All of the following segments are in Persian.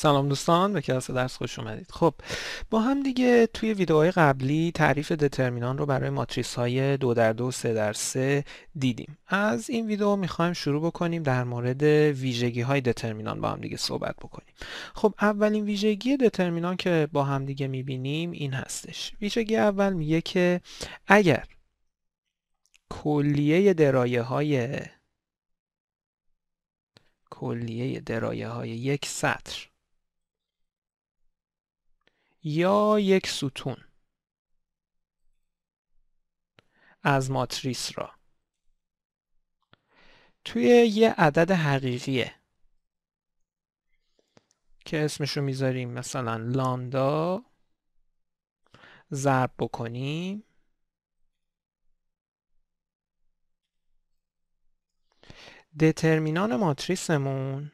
سلام دوستان به کلاس درس خوش اومدید خب با هم دیگه توی ویدیوهای قبلی تعریف دترمینان رو برای ماتریس های دو در دو سه در سه دیدیم از این ویدیو میخوایم شروع بکنیم در مورد ویژگی های دترمینان با هم دیگه صحبت بکنیم خب اولین ویژگی دترمینان که با هم دیگه میبینیم این هستش ویژگی اول میگه که اگر کلیه درایه های کلیه درایه های یک سطر یا یک ستون از ماتریس را توی یه عدد حقیقیه که اسمش رو میذاریم مثلا لاندا ضرب بکنیم دترمینان ماتریسمون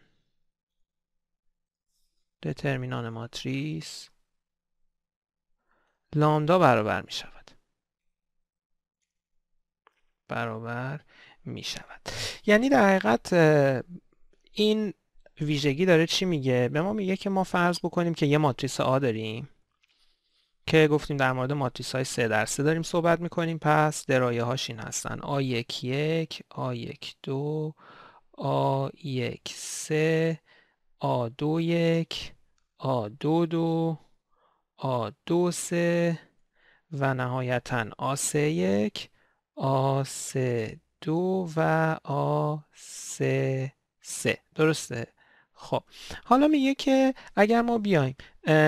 دترمینان ماتریس لامدا برابر می شود برابر می شود یعنی در حقیقت این ویژگی داره چی میگه به ما میگه که ما فرض بکنیم که یه ماتریس آ داریم که گفتیم در مورد ماتریس های سه در سه داریم صحبت میکنیم پس درایه هاش این هستن آ یک یک آ یک دو آ یک سه آ دو یک آ دو دو A2 3 و نهایتاً A3 1 A3 2 و A3 3 درسته؟ خب حالا میگه که اگر ما بیایم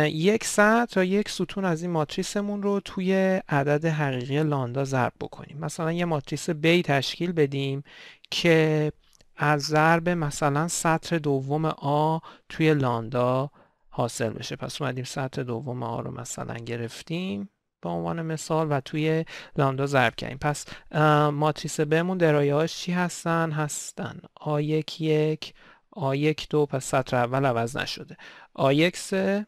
یک سطر یا یک ستون از این ماتریسمون رو توی عدد حقیقی لاندا ضرب بکنیم مثلا یه ماتریس بی تشکیل بدیم که از ضرب مثلا سطر دوم A توی لاندا حاصل بشه پس اومدیم سطح دوم آ رو مثلا گرفتیم به عنوان مثال و توی لامدا ضرب کردیم پس ماتریس بمون درایه هاش چی هستن؟ هستن آ یک یک آ یک دو پس سطر اول عوض نشده آ یک سه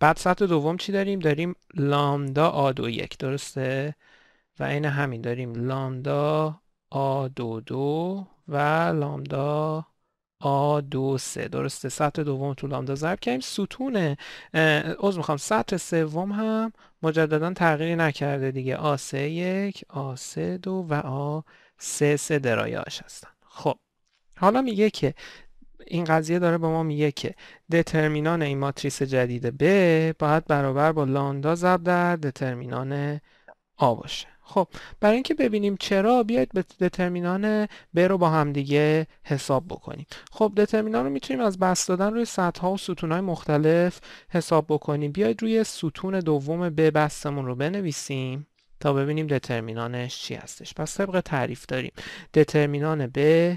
بعد سطح دوم چی داریم؟ داریم لامدا آ دو یک درسته؟ و این همین داریم لامدا آ دو دو و لامدا آ دو سه درسته سطر دوم تو لامدا ضرب کردیم ستون از میخوام سطر سوم هم مجددا تغییری نکرده دیگه آ سه یک آ سه دو و آ سه سه درایاش هستن خب حالا میگه که این قضیه داره به ما میگه که دترمینان این ماتریس جدید ب باید برابر با لاندا ضرب در دترمینان آ باشه خب برای اینکه ببینیم چرا بیاید به دترمینان ب رو با همدیگه حساب بکنیم خب دترمینان رو میتونیم از بست دادن روی سطح ها و ستون های مختلف حساب بکنیم بیاید روی ستون دوم ب بستمون رو بنویسیم تا ببینیم دترمینانش چی هستش پس طبق تعریف داریم دترمینان ب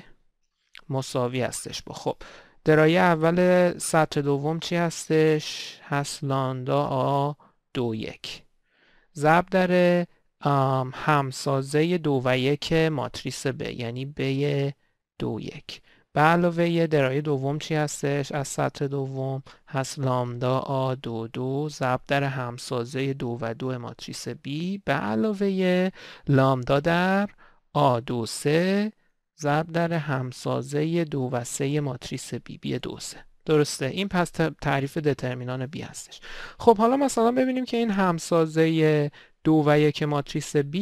مساوی هستش با خب درایه اول سطح دوم چی هستش هست لاندا آ دو یک ضرب در همسازه دو و یک ماتریس ب یعنی ب دو یک به علاوه درای دوم چی هستش؟ از سطح دوم هست لامدا آ دو دو ضرب در همسازه دو و دو ماتریس B به علاوه لامدا در آ دو سه ضرب در همسازه دو و سه ماتریس B B دو سه درسته این پس تعریف دترمینان بی هستش خب حالا مثلا ببینیم که این همسازه دو و یک ماتریس B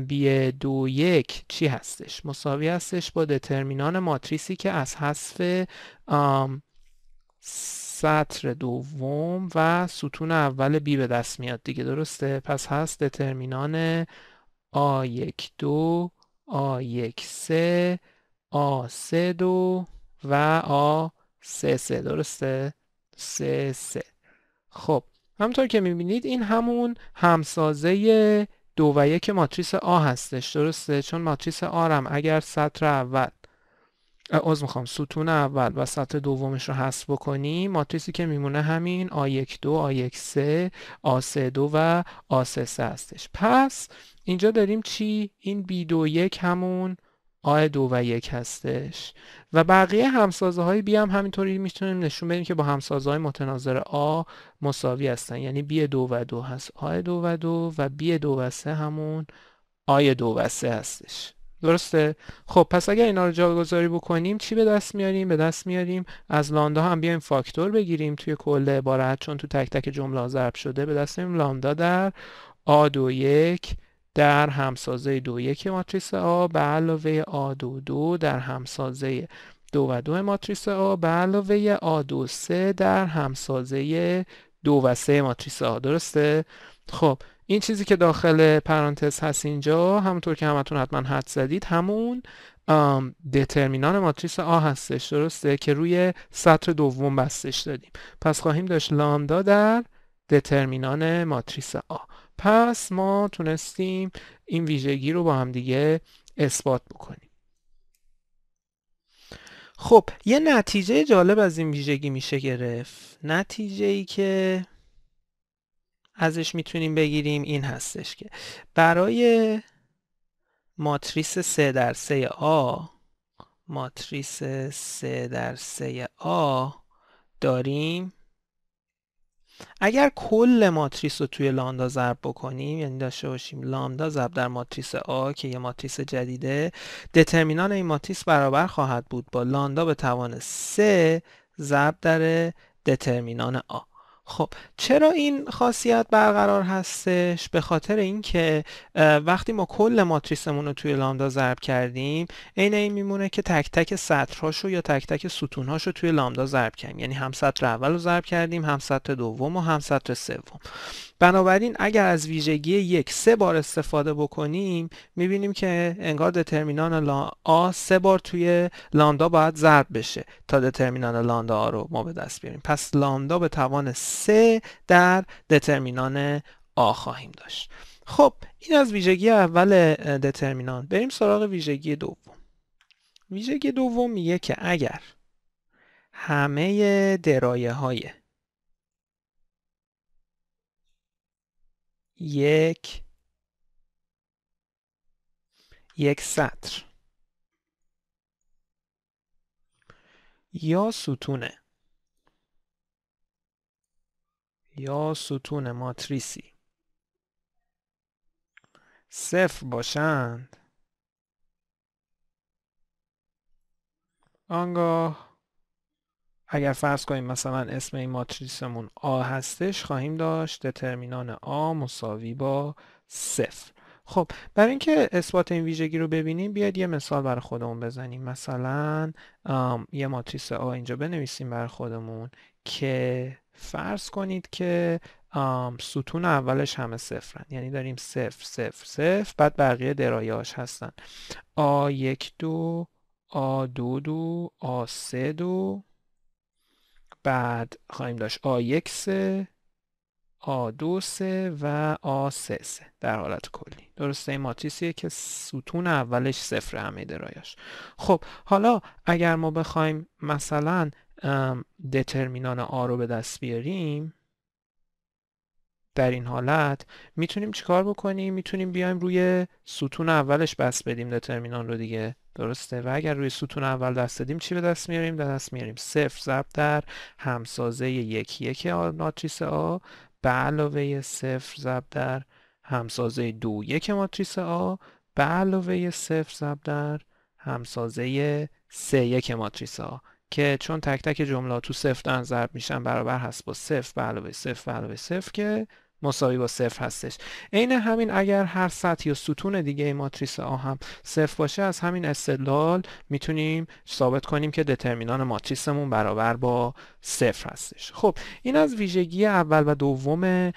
بی دو یک چی هستش؟ مساوی هستش با دترمینان ماتریسی که از حذف سطر دوم و ستون اول بی به دست میاد دیگه درسته؟ پس هست دترمینان آ یک دو آ یک سه A سه دو و آ سه سه درسته؟ سه سه خب همطور که میبینید این همون همسازه دو و یک ماتریس آ هستش درسته چون ماتریس آ اگر سطر اول از میخوام ستون اول و سطر دومش رو حذف بکنیم ماتریسی که میمونه همین آ یک دو آ یک سه آ سه دو و آ سه سه هستش پس اینجا داریم چی؟ این بی دو یک همون آ 2 و 1 هستش و بقیه همسازهای b هم اینطوری میتونیم نشون بدیم که با همسازهای متناظر آ مساوی هستن یعنی b2 و 2 هست آ 2 و 2 و b2 و 3 همون a2 و 3 هستش درسته خب پس اگه اینا رو جایگذاری بکنیم چی به دست میاریم به دست میاریم از لامدا هم بیایم فاکتور بگیریم توی کله عبارت چون تو تک تک جمله ها ضرب شده به دست میاریم در a2 و 1 در همسازه دو یک ماتریس A به علاوه A دو دو در همسازه دو و دو ماتریس A به علاوه A دو سه در همسازه دو و سه ماتریس A درسته؟ خب این چیزی که داخل پرانتز هست اینجا همونطور که همتون حتما حد زدید همون دترمینان ماتریس آ هستش درسته که روی سطر دوم بستش دادیم پس خواهیم داشت لامدا در دترمینان ماتریس آ پس ما تونستیم این ویژگی رو با هم دیگه اثبات بکنیم خب یه نتیجه جالب از این ویژگی میشه گرفت نتیجه ای که ازش میتونیم بگیریم این هستش که برای ماتریس 3 در 3 آ ماتریس 3 در 3 آ داریم اگر کل ماتریس رو توی لامدا ضرب بکنیم یعنی داشته باشیم لامدا ضرب در ماتریس آ که یه ماتریس جدیده دترمینان این ماتریس برابر خواهد بود با لامدا به توان 3 ضرب در دترمینان آ خب چرا این خاصیت برقرار هستش به خاطر اینکه وقتی ما کل ماتریسمون رو توی لامدا ضرب کردیم عین این میمونه که تک تک سطرهاشو یا تک تک ستونهاشو توی لامدا ضرب کردیم یعنی هم سطر اول رو ضرب کردیم هم سطر دوم و هم سطر سوم بنابراین اگر از ویژگی یک سه بار استفاده بکنیم میبینیم که انگار دترمینان آ سه بار توی لاندا باید ضرب بشه تا دترمینان لاندا آ رو ما به دست بیاریم پس لاندا به توان سه در دترمینان آ خواهیم داشت خب این از ویژگی اول دترمینان بریم سراغ ویژگی دوم ویژگی دوم میگه که اگر همه درایه های یک یک سطر یا ستونه یا ستون ماتریسی صفر باشند آنگاه اگر فرض کنیم مثلا اسم این ماتریسمون آ هستش خواهیم داشت دترمینان آ مساوی با صفر خب برای اینکه اثبات این ویژگی رو ببینیم بیاید یه مثال برای خودمون بزنیم مثلا یه ماتریس آ اینجا بنویسیم برای خودمون که فرض کنید که ستون اولش همه صفرن یعنی داریم صفر صفر صفر بعد بقیه درایه هستن آ یک دو آ دو دو آ سه دو بعد خواهیم داشت A1 سه A2 سه و A3 سه در حالت کلی درسته این که ستون اولش صفر همه درایش خب حالا اگر ما بخوایم مثلا دترمینان A رو به دست بیاریم در این حالت میتونیم چیکار بکنیم میتونیم بیایم روی ستون اولش بس بدیم دترمینان رو دیگه درسته و اگر روی ستون اول دست دادیم چی به دست میاریم دست میاریم صفر ضرب در همسازه یک یک ماتریس آ به علاوه صفر ضرب در همسازه دو یک ماتریس آ به علاوه صفر ضرب در همسازه سه یک ماتریس آ که چون تک تک جمله تو صفر دارن ضرب میشن برابر هست با صفر به علاوه صفر به علاوه صفر که مساوی با صفر هستش عین همین اگر هر سطح یا ستون دیگه ماتریس آ هم صفر باشه از همین استدلال میتونیم ثابت کنیم که دترمینان ماتریسمون برابر با صفر هستش خب این از ویژگی اول و دوم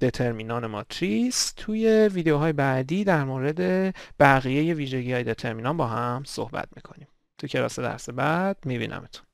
دترمینان ماتریس توی ویدیوهای بعدی در مورد بقیه ویژگی های دترمینان با هم صحبت میکنیم تو کلاس درس بعد میبینمتون